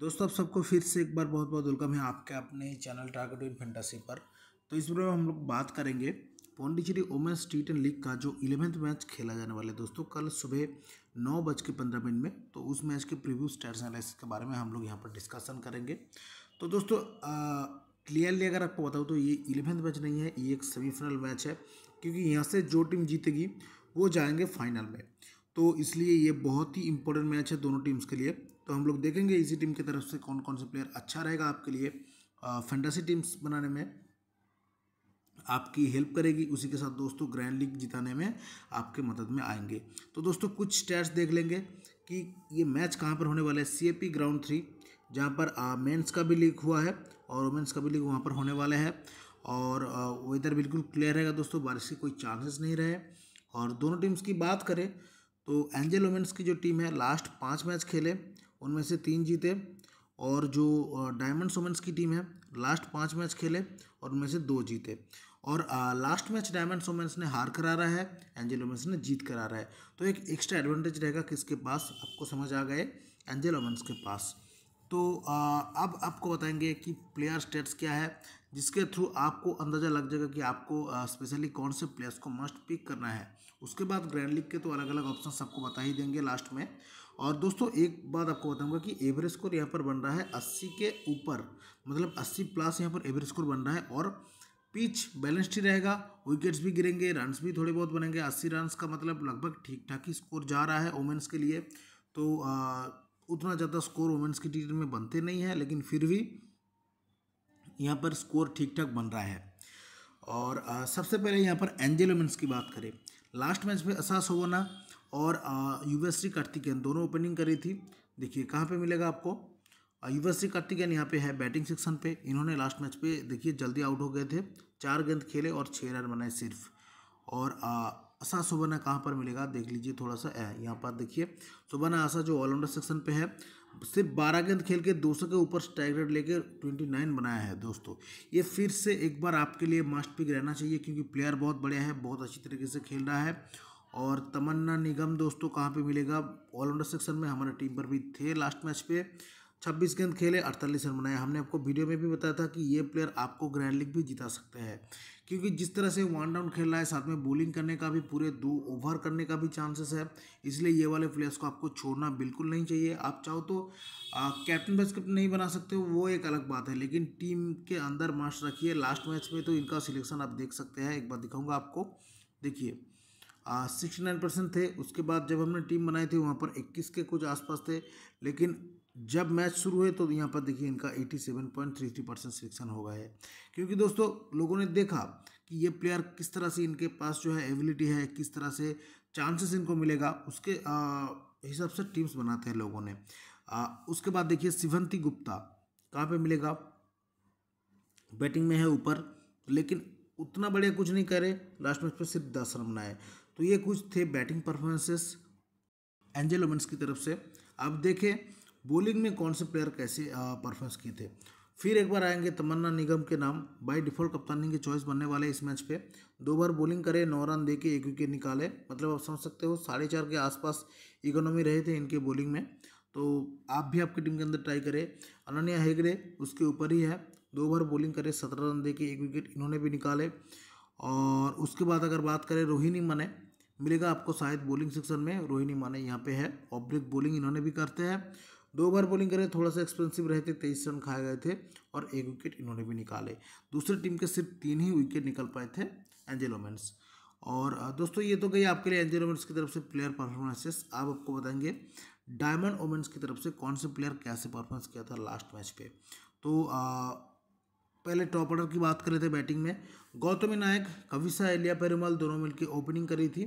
दोस्तों आप सबको फिर से एक बार बहुत बहुत वेलकम है आपके अपने चैनल टारगेट इन फेंटासी पर तो इस वीडियो में हम लोग बात करेंगे Pondicherry women's T ten league का जो इलेवेंथ मैच खेला जाने वाला है दोस्तों कल सुबह नौ बज के पंद्रह मिनट में तो उस मैच के प्रीव्यू स्टार्स एनालिसिस के बारे में हम लोग यहाँ पर डिस्कशन करेंगे तो दोस्तों क्लियरली अगर आपको बताऊँ तो ये इलेवेंथ मैच नहीं है ये एक सेमीफाइनल मैच है क्योंकि यहाँ से जो टीम जीतेगी वो जाएंगे फाइनल में तो इसलिए ये बहुत ही इंपॉर्टेंट मैच है दोनों टीम्स के लिए तो हम लोग देखेंगे इसी टीम की तरफ से कौन कौन से प्लेयर अच्छा रहेगा आपके लिए फैंटासी टीम्स बनाने में आपकी हेल्प करेगी उसी के साथ दोस्तों ग्रैंड लीग जिताने में आपके मदद में आएंगे तो दोस्तों कुछ स्टैट्स देख लेंगे कि ये मैच कहाँ पर होने वाला है सी ग्राउंड थ्री जहाँ पर मेंस का भी लीग हुआ है और वुमेंस का भी लीग वहाँ पर होने वाला है और वेदर बिल्कुल क्लियर रहेगा दोस्तों बारिश के कोई चांसेस नहीं रहे और दोनों टीम्स की बात करें तो एंजल वुमेंस की जो टीम है लास्ट पाँच मैच खेले उनमें से तीन जीते और जो डायमंड सोमेंस की टीम है लास्ट पाँच मैच खेले और उनमें से दो जीते और आ, लास्ट मैच डायमंड सोमेंस ने हार करा रहा है एंजल ओमेंस ने जीत करा रहा है तो एक एक्स्ट्रा एडवांटेज रहेगा किसके पास आपको समझ आ गए एंजल ओमेंस के पास तो आ, अब आपको बताएंगे कि प्लेयर स्टेट्स क्या है जिसके थ्रू आपको अंदाज़ा लग जाएगा कि आपको स्पेशली कौन से प्लेयर्स को मस्ट पिक करना है उसके बाद ग्रैंड लीग के तो अलग अलग ऑप्शन आपको बता ही देंगे लास्ट में और दोस्तों एक बात आपको बताऊंगा कि एवरेज स्कोर यहाँ पर बन रहा है अस्सी के ऊपर मतलब अस्सी प्लस यहाँ पर एवरेज स्कोर बन रहा है और पिच बैलेंस्ड ही रहेगा विकेट्स भी गिरेंगे रन्स भी थोड़े बहुत बनेंगे अस्सी रन्स का मतलब लगभग ठीक ठाक ही स्कोर जा रहा है वुमेंस के लिए तो आ, उतना ज़्यादा स्कोर वुमेंस की टीम में बनते नहीं है लेकिन फिर भी यहाँ पर स्कोर ठीक ठाक बन रहा है और आ, सबसे पहले यहाँ पर एंजेल वुमेंस की बात करें लास्ट मैच में असास होवना और युवश्री कार्तिकेयन दोनों ओपनिंग करी थी देखिए कहाँ पे मिलेगा आपको युवश्री कार्तिकेयन यहाँ पे है बैटिंग सेक्शन पे इन्होंने लास्ट मैच पे देखिए जल्दी आउट हो गए थे चार गेंद खेले और छः रन बनाए सिर्फ और आशा सुबर्णा कहाँ पर मिलेगा देख लीजिए थोड़ा सा यहाँ पर देखिए सुबर्णा आशा जो ऑलराउंडर सेक्शन पे है सिर्फ बारह गेंद खेल के दो के ऊपर स्ट्राइक रेट लेकर ट्वेंटी नाइन बनाया है दोस्तों ये फिर से एक बार आपके लिए मास्ट पिक रहना चाहिए क्योंकि प्लेयर बहुत बढ़िया है बहुत अच्छी तरीके से खेल रहा है और तमन्ना निगम दोस्तों कहाँ पे मिलेगा ऑलराउंडर सेक्शन में हमारे टीम पर भी थे लास्ट मैच पे छब्बीस गेंद खेले अड़तालीस रन बनाए हमने आपको वीडियो में भी बताया था कि ये प्लेयर आपको ग्रैंड लीग भी जिता सकते हैं क्योंकि जिस तरह से वन डाउन खेल रहा है साथ में बॉलिंग करने का भी पूरे दो ओवर करने का भी चांसेस है इसलिए ये वाले प्लेयर्स को आपको छोड़ना बिल्कुल नहीं चाहिए आप चाहो तो कैप्टन वाइस कैप्टन नहीं बना सकते वो एक अलग बात है लेकिन टीम के अंदर मास्ट रखिए लास्ट मैच में तो इनका सिलेक्शन आप देख सकते हैं एक बार दिखाऊँगा आपको देखिए सिक्सटी नाइन परसेंट थे उसके बाद जब हमने टीम बनाई थी वहाँ पर इक्कीस के कुछ आसपास थे लेकिन जब मैच शुरू हुए तो यहाँ पर देखिए इनका eighty seven point three three percent selection हो गया है क्योंकि दोस्तों लोगों ने देखा कि ये प्लेयर किस तरह से इनके पास जो है एबिलिटी है किस तरह से चांसेस इनको मिलेगा उसके हिसाब से टीम्स बनाते हैं लोगों ने आ, उसके बाद देखिए शिवंती गुप्ता कहाँ पे मिलेगा बैटिंग में है ऊपर लेकिन उतना बढ़िया कुछ नहीं करे लास्ट मैच पर सिर्फ दस रन बनाए तो ये कुछ थे बैटिंग परफॉर्मेंसेस एंजल ओमेंस की तरफ से अब देखें बॉलिंग में कौन से प्लेयर कैसे परफॉर्मेंस किए थे फिर एक बार आएंगे तमन्ना निगम के नाम बाय डिफॉल्ट कप्तानी के चॉइस बनने वाले इस मैच पे दो बार बॉलिंग करे नौ रन दे के एक विकेट निकाले मतलब आप समझ सकते हो साढ़े चार के आसपास इकोनॉमी रहे थे इनके बॉलिंग में तो आप भी आपकी टीम के अंदर ट्राई करें अनन्या हेगड़े उसके ऊपर ही है दो बार बॉलिंग करे सत्रह रन दे के एक विकेट इन्होंने भी निकाले और उसके बाद अगर बात करें रोहिणी मने मिलेगा आपको शायद बॉलिंग सेक्शन में रोहिणी माने यहाँ पे है ब्रेक बॉलिंग इन्होंने भी करते हैं दो बार बॉलिंग करें थोड़ा सा एक्सपेंसिव रहे थे तेईस रन खाए गए थे और एक विकेट इन्होंने भी निकाले दूसरी टीम के सिर्फ तीन ही विकेट निकल पाए थे एंजेलोमेंस और दोस्तों ये तो गई आपके लिए एंजेलोमेंस की तरफ से प्लेयर परफॉर्मेंसेस आप आपको बताएंगे डायमंड ओमेंस की तरफ से कौन से प्लेयर कैसे परफॉर्मेंस किया था लास्ट मैच पे तो पहले टॉप ऑर्डर की बात कर लेते हैं बैटिंग में गौतमी नायक कविसा एलिया पेरुमल दोनों मिलकर ओपनिंग करी थी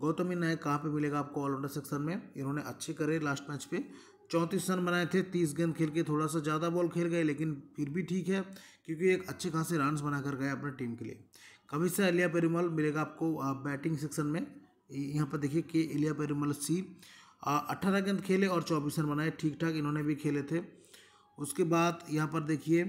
गौतमी नायक कहाँ पे मिलेगा आपको ऑलराउंडर सेक्शन में इन्होंने अच्छे करे लास्ट मैच पे चौंतीस रन बनाए थे तीस गेंद खेल के थोड़ा सा ज़्यादा बॉल खेल गए लेकिन फिर भी ठीक है क्योंकि एक अच्छे खासे रन बनाकर गए अपने टीम के लिए कविसा एलिया पेरुमल मिलेगा आपको बैटिंग सेक्शन में यहाँ पर देखिए के एलिया पेरुमल सी अट्ठारह गेंद खेले और चौबीस रन बनाए ठीक ठाक इन्होंने भी खेले थे उसके बाद यहाँ पर देखिए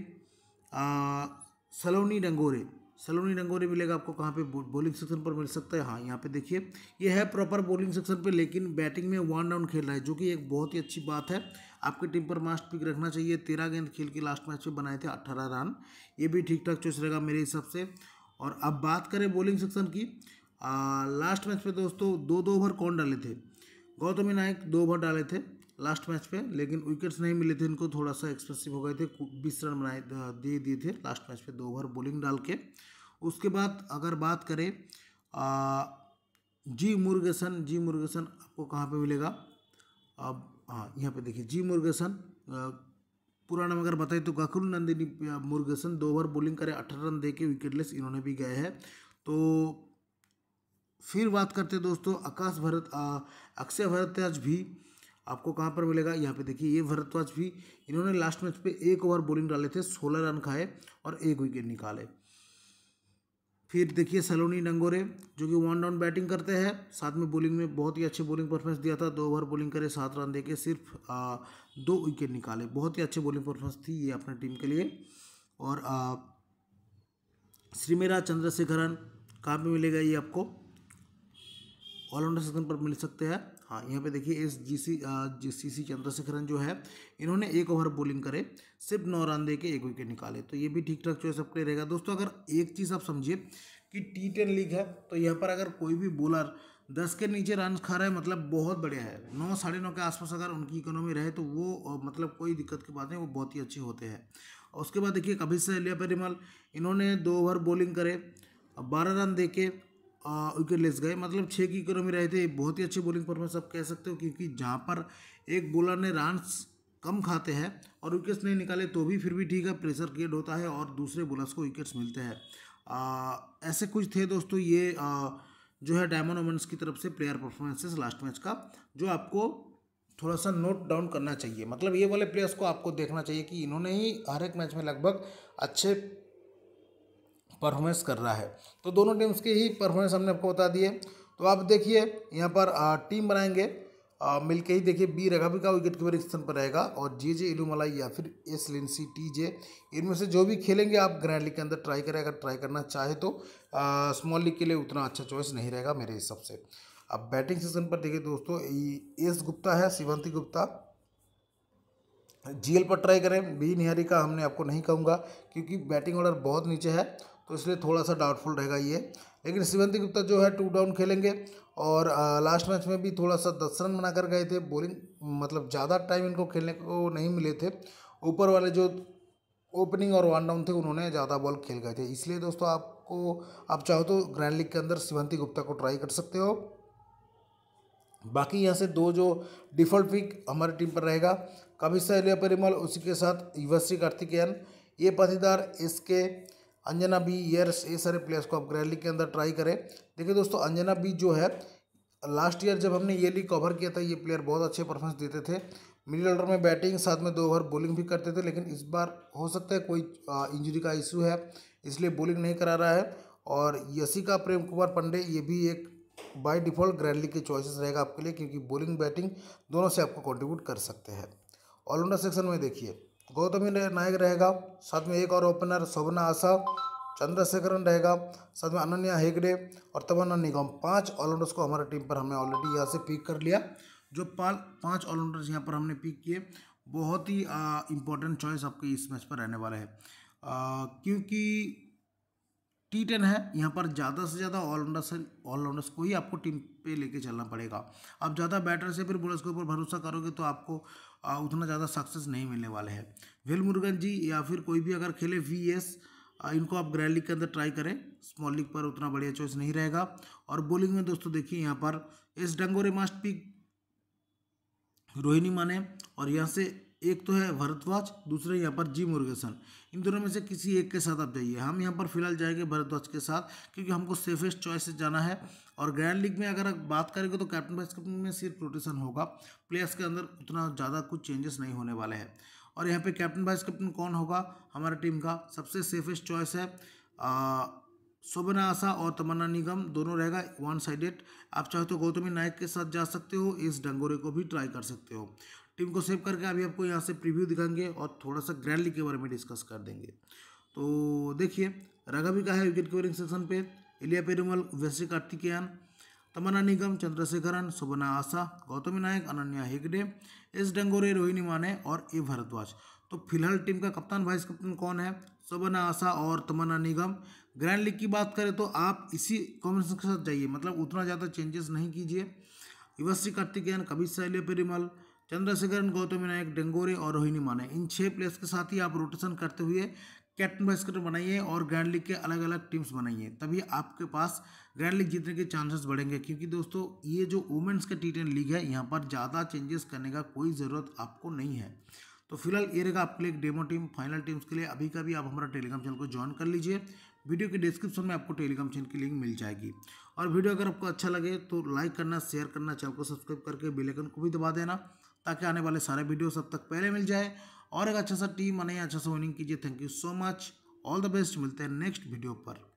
सलोनी डंगोरे सलोनी डंगोरे मिलेगा आपको कहाँ पे बॉलिंग सेक्शन पर मिल सकता है हाँ यहाँ पे देखिए ये है प्रॉपर बॉलिंग सेक्शन पे लेकिन बैटिंग में वन डाउन खेल रहा है जो कि एक बहुत ही अच्छी बात है आपकी टीम पर मास्ट पिक रखना चाहिए तेरह गेंद खेल के लास्ट मैच में बनाए थे अट्ठारह रन ये भी ठीक ठाक चॉइस रहेगा मेरे हिसाब से और अब बात करें बॉलिंग सेक्शन की आ, लास्ट मैच में दोस्तों दो दो ओवर कौन डाले थे गौतमी नायक दो ओवर डाले थे लास्ट मैच पे लेकिन विकेट्स नहीं मिले थे इनको थोड़ा सा एक्सप्रेसिव हो गए थे बीस रन बनाए दे दिए थे लास्ट मैच पे दो ओवर बॉलिंग डाल के उसके बाद अगर बात करें आ, जी मुर्गेसन जी मुर्गेसन आपको कहाँ पे मिलेगा अब हाँ यहाँ पे देखिए जी मुर्गेसन पूरा नाम अगर बताए तो गकुल नंदिनी मुर्गेसन दो ओवर बॉलिंग करें अठारह रन दे के विकेटलेस इन्होंने भी गए हैं तो फिर बात करते दोस्तों आकाश भरत अक्षय आज भी आपको कहाँ पर मिलेगा यहाँ पे देखिए ये भरतवाज भी इन्होंने लास्ट मैच पे एक ओवर बॉलिंग डाले थे सोलह रन खाए और एक विकेट निकाले फिर देखिए सलोनी नंगोरे जो कि वन डाउन बैटिंग करते हैं साथ में बॉलिंग में बहुत ही अच्छे बॉलिंग परफॉर्मेंस दिया था दो ओवर बॉलिंग करे सात रन देके सिर्फ आ, दो विकेट निकाले बहुत ही अच्छे बॉलिंग परफॉर्मेंस थी ये अपने टीम के लिए और श्रीमेरा चंद्रशेखरन कहाँ पर मिलेगा ये आपको ऑलराउंडर सेक्शन पर मिल सकते हैं हाँ यहाँ पे देखिए एस जी सी जी सी सी चंद्रशेखरन जो है इन्होंने एक ओवर बॉलिंग करे सिर्फ नौ रन दे के एक विकेट निकाले तो ये भी ठीक ठाक चॉइस आपके रहेगा दोस्तों अगर एक चीज़ आप समझिए कि टी टेन लीग है तो यहाँ पर अगर कोई भी बॉलर दस के नीचे रन खा रहा है मतलब बहुत बढ़िया है नौ साढ़े नौ के आसपास अगर उनकी इकोनॉमी रहे तो वो मतलब कोई दिक्कत की बात नहीं वो बहुत ही अच्छे होते हैं और उसके बाद देखिए कभी से लिया पेरीमल इन्होंने दो ओवर बॉलिंग करे बारह रन दे के विकेट लेस गए मतलब छः की में रहे थे बहुत ही अच्छे बॉलिंग परफॉर्मेंस आप कह सकते हो क्योंकि जहाँ पर एक बॉलर ने रन कम खाते हैं और विकेट्स नहीं निकाले तो भी फिर भी ठीक है प्रेशर क्रिएट होता है और दूसरे बॉलर्स को विकेट्स मिलते हैं ऐसे कुछ थे दोस्तों ये आ, जो है डायमंड ओमेंट्स की तरफ से प्लेयर परफॉर्मेंसेस लास्ट मैच का जो आपको थोड़ा सा नोट डाउन करना चाहिए मतलब ये वाले प्लेयर्स को आपको देखना चाहिए कि इन्होंने ही हर एक मैच में लगभग अच्छे परफॉर्मेंस कर रहा है तो दोनों टीम्स की ही परफॉर्मेंस हमने आपको बता दिए तो आप देखिए यहाँ पर टीम बनाएंगे मिल के ही देखिए बी रघावी का विकेट कीपर स्थान पर रहेगा और जे जे इलूमलाई या फिर एस लिंसी टी जे इनमें से जो भी खेलेंगे आप ग्रैंड लीग के अंदर ट्राई करें अगर ट्राई करना चाहे तो स्मॉल लीग के लिए उतना अच्छा चॉइस नहीं रहेगा मेरे हिसाब से अब बैटिंग सेशन पर देखिए दोस्तों एस गुप्ता है शिवंती गुप्ता जी पर ट्राई करें बी निहारी का हमने आपको नहीं कहूँगा क्योंकि बैटिंग ऑर्डर बहुत नीचे है तो इसलिए थोड़ा सा डाउटफुल रहेगा ये लेकिन शिवंती गुप्ता जो है टू डाउन खेलेंगे और लास्ट मैच में भी थोड़ा सा दस रन बना कर गए थे बॉलिंग मतलब ज़्यादा टाइम इनको खेलने को नहीं मिले थे ऊपर वाले जो ओपनिंग और वन डाउन थे उन्होंने ज़्यादा बॉल खेल गए थे इसलिए दोस्तों आपको आप चाहो तो ग्रैंड लीग के अंदर शिवंती गुप्ता को ट्राई कर सकते हो बाकी यहाँ से दो जो डिफ़ॉल्ट पिक हमारी टीम पर रहेगा कविशा एलिया परिमल उसी के साथ युवश्री कार्तिकेयन ये एस इसके अंजना बी ईयर्स ये सारे प्लेयर्स को आप ग्रैंड लीग के अंदर ट्राई करें देखिए दोस्तों अंजना बी जो है लास्ट ईयर जब हमने ये लीग कवर किया था ये प्लेयर बहुत अच्छे परफॉर्मेंस देते थे मिडिल ऑर्डर में बैटिंग साथ में दो ओवर बॉलिंग भी करते थे लेकिन इस बार हो सकता है कोई इंजरी का इशू है इसलिए बॉलिंग नहीं करा रहा है और यशिका प्रेम कुमार पंडे ये भी एक बाय डिफ़ॉल्ट ग्रैंड लीग के चॉइसेस रहेगा आपके लिए क्योंकि बॉलिंग बैटिंग दोनों से आपको कंट्रीब्यूट कर सकते हैं ऑलराउंडर सेक्शन में देखिए गौतमी नायक रहेगा साथ में एक और ओपनर शोभना आशा चंद्रशेखरन रहेगा साथ में अनन्या हेगड़े और तमन्ना निगम पांच ऑलराउंडर्स को हमारे टीम पर हमने ऑलरेडी यहाँ से पिक कर लिया जो पाल पांच ऑलराउंडर्स यहाँ पर हमने पिक किए बहुत ही इंपॉर्टेंट चॉइस आपके इस मैच पर रहने वाला है क्योंकि टी टेन है यहाँ पर ज़्यादा से ज़्यादा ऑलराउंडर्स ऑलराउंडर्स को ही आपको टीम पे लेके चलना पड़ेगा आप ज़्यादा बैटर से फिर बॉलर्स के ऊपर भरोसा करोगे तो आपको उतना ज़्यादा सक्सेस नहीं मिलने वाले हैं वेल मुर्गन जी या फिर कोई भी अगर खेले वी एस इनको आप ग्रैंड लीग के अंदर ट्राई करें स्मॉल लीग पर उतना बढ़िया चॉइस नहीं रहेगा और बॉलिंग में दोस्तों देखिए यहाँ पर S Dangore must pick Rohini Mane और यहाँ से एक तो है भरद्वाज दूसरे यहाँ पर जी मुर्गेसन इन दोनों में से किसी एक के साथ आप जाइए हम यहाँ पर फिलहाल जाएंगे भरद्वाज के साथ क्योंकि हमको सेफेस्ट चॉइस से जाना है और ग्रैंड लीग में अगर बात करेंगे तो कैप्टन वाइस कैप्टन में सिर्फ रोटेशन होगा प्लेयर्स के अंदर उतना ज़्यादा कुछ चेंजेस नहीं होने वाले हैं और यहाँ पर कैप्टन वाइस कैप्टन कौन होगा हमारे टीम का सबसे सेफेस्ट चॉइस है शोभना आशा और तमन्ना निगम दोनों रहेगा वन साइडेड आप चाहे तो गौतमी नायक के साथ जा सकते हो इस डंगोरे को भी ट्राई कर सकते हो टीम को सेव करके अभी आपको यहाँ से प्रीव्यू दिखाएंगे और थोड़ा सा ग्रैंडली के बारे में डिस्कस कर देंगे तो देखिए भी का है विकेट कीपरिंग सेक्शन पे इलिया पेरूमल वैसे कार्तिकेयन तमन्ना निगम चंद्रशेखरन सुबना आशा गौतम नायक अनन्या हेगडे एस डंगोरे रोहिणी माने और ए भारद्वाज तो फिलहाल टीम का कप्तान वाइस कप्तान कौन है सुबना आशा और तमन्ना निगम ग्रैंड लीग की बात करें तो आप इसी कॉम्बिनेशन के साथ जाइए मतलब उतना ज़्यादा चेंजेस नहीं कीजिए युवश्री कार्तिकेयन सा इलिया पेरीमल चंद्रशेखरन गौतम नायक डेंगोरे और रोहिणी माना इन छः प्लेयर्स के साथ ही आप रोटेशन करते हुए कैप्टन वाइस कैप्टन बनाइए और ग्रैंड लीग के अलग अलग टीम्स बनाइए तभी आपके पास ग्रैंड लीग जीतने के चांसेस बढ़ेंगे क्योंकि दोस्तों ये जो वुमेंस का टी लीग है यहाँ पर ज़्यादा चेंजेस करने का कोई ज़रूरत आपको नहीं है तो फिलहाल ये रहेगा आपके लिए एक डेमो टीम फाइनल टीम्स के लिए अभी का भी आप हमारा टेलीग्राम चैनल को ज्वाइन कर लीजिए वीडियो के डिस्क्रिप्शन में आपको टेलीग्राम चैनल की लिंक मिल जाएगी और वीडियो अगर आपको अच्छा लगे तो लाइक करना शेयर करना चैनल को सब्सक्राइब करके बेलाइकन को भी दबा देना ताकि आने वाले सारे वीडियो सब तक पहले मिल जाए और एक अच्छा सा टीम बनाइए अच्छा सा विनिंग कीजिए thank you so much all the best मिलते हैं नेक्स्ट वीडियो पर